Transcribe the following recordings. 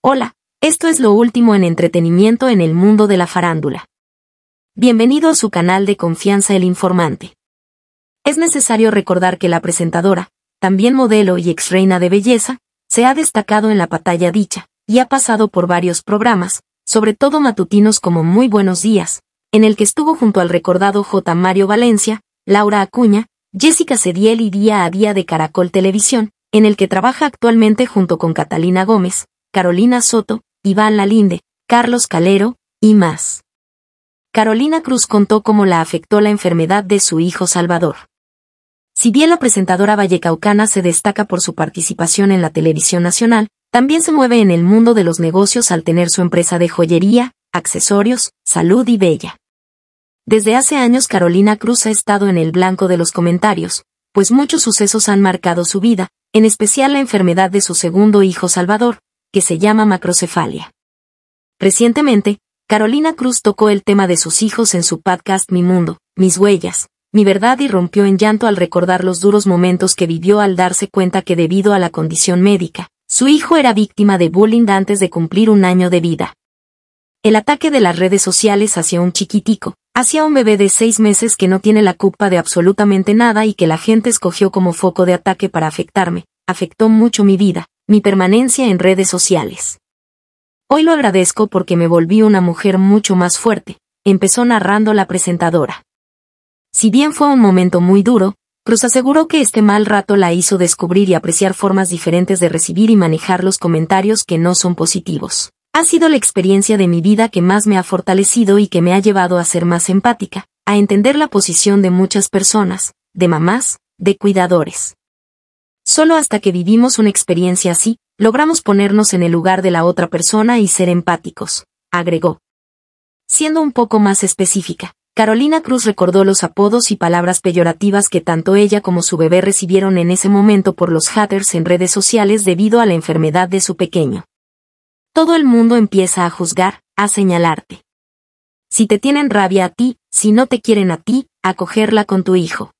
Hola, esto es lo último en entretenimiento en el mundo de la farándula. Bienvenido a su canal de confianza El Informante. Es necesario recordar que la presentadora, también modelo y ex reina de belleza, se ha destacado en la batalla dicha, y ha pasado por varios programas, sobre todo matutinos como Muy Buenos Días, en el que estuvo junto al recordado J. Mario Valencia, Laura Acuña, Jessica Cediel y Día a Día de Caracol Televisión, en el que trabaja actualmente junto con Catalina Gómez, Carolina Soto, Iván Lalinde, Carlos Calero, y más. Carolina Cruz contó cómo la afectó la enfermedad de su hijo Salvador. Si bien la presentadora vallecaucana se destaca por su participación en la televisión nacional, también se mueve en el mundo de los negocios al tener su empresa de joyería, accesorios, salud y bella. Desde hace años Carolina Cruz ha estado en el blanco de los comentarios, pues muchos sucesos han marcado su vida, en especial la enfermedad de su segundo hijo Salvador, que se llama macrocefalia. Recientemente, Carolina Cruz tocó el tema de sus hijos en su podcast Mi Mundo, Mis Huellas, Mi Verdad y rompió en llanto al recordar los duros momentos que vivió al darse cuenta que debido a la condición médica, su hijo era víctima de bullying antes de cumplir un año de vida. El ataque de las redes sociales hacia un chiquitico, hacia un bebé de seis meses que no tiene la culpa de absolutamente nada y que la gente escogió como foco de ataque para afectarme, afectó mucho mi vida, mi permanencia en redes sociales. Hoy lo agradezco porque me volví una mujer mucho más fuerte, empezó narrando la presentadora. Si bien fue un momento muy duro, Cruz aseguró que este mal rato la hizo descubrir y apreciar formas diferentes de recibir y manejar los comentarios que no son positivos. Ha sido la experiencia de mi vida que más me ha fortalecido y que me ha llevado a ser más empática, a entender la posición de muchas personas, de mamás, de cuidadores, Solo hasta que vivimos una experiencia así, logramos ponernos en el lugar de la otra persona y ser empáticos, agregó. Siendo un poco más específica, Carolina Cruz recordó los apodos y palabras peyorativas que tanto ella como su bebé recibieron en ese momento por los haters en redes sociales debido a la enfermedad de su pequeño. Todo el mundo empieza a juzgar, a señalarte. Si te tienen rabia a ti, si no te quieren a ti, acogerla con tu hijo.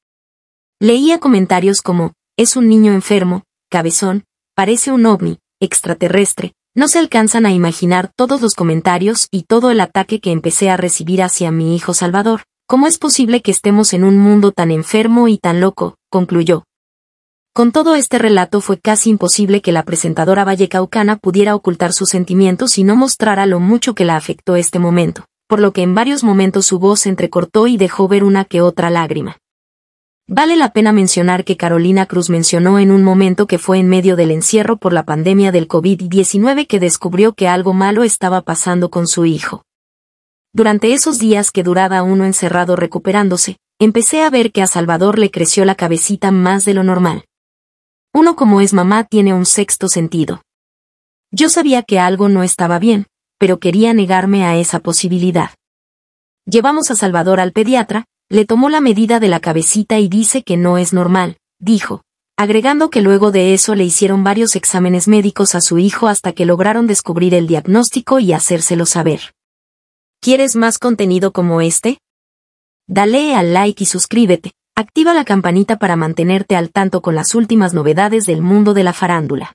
Leía comentarios como, es un niño enfermo, cabezón, parece un ovni, extraterrestre, no se alcanzan a imaginar todos los comentarios y todo el ataque que empecé a recibir hacia mi hijo Salvador. ¿Cómo es posible que estemos en un mundo tan enfermo y tan loco? concluyó. Con todo este relato fue casi imposible que la presentadora vallecaucana pudiera ocultar sus sentimientos y no mostrara lo mucho que la afectó este momento, por lo que en varios momentos su voz entrecortó y dejó ver una que otra lágrima. Vale la pena mencionar que Carolina Cruz mencionó en un momento que fue en medio del encierro por la pandemia del COVID-19 que descubrió que algo malo estaba pasando con su hijo. Durante esos días que duraba uno encerrado recuperándose, empecé a ver que a Salvador le creció la cabecita más de lo normal. Uno como es mamá tiene un sexto sentido. Yo sabía que algo no estaba bien, pero quería negarme a esa posibilidad. Llevamos a Salvador al pediatra, le tomó la medida de la cabecita y dice que no es normal, dijo, agregando que luego de eso le hicieron varios exámenes médicos a su hijo hasta que lograron descubrir el diagnóstico y hacérselo saber. ¿Quieres más contenido como este? Dale al like y suscríbete, activa la campanita para mantenerte al tanto con las últimas novedades del mundo de la farándula.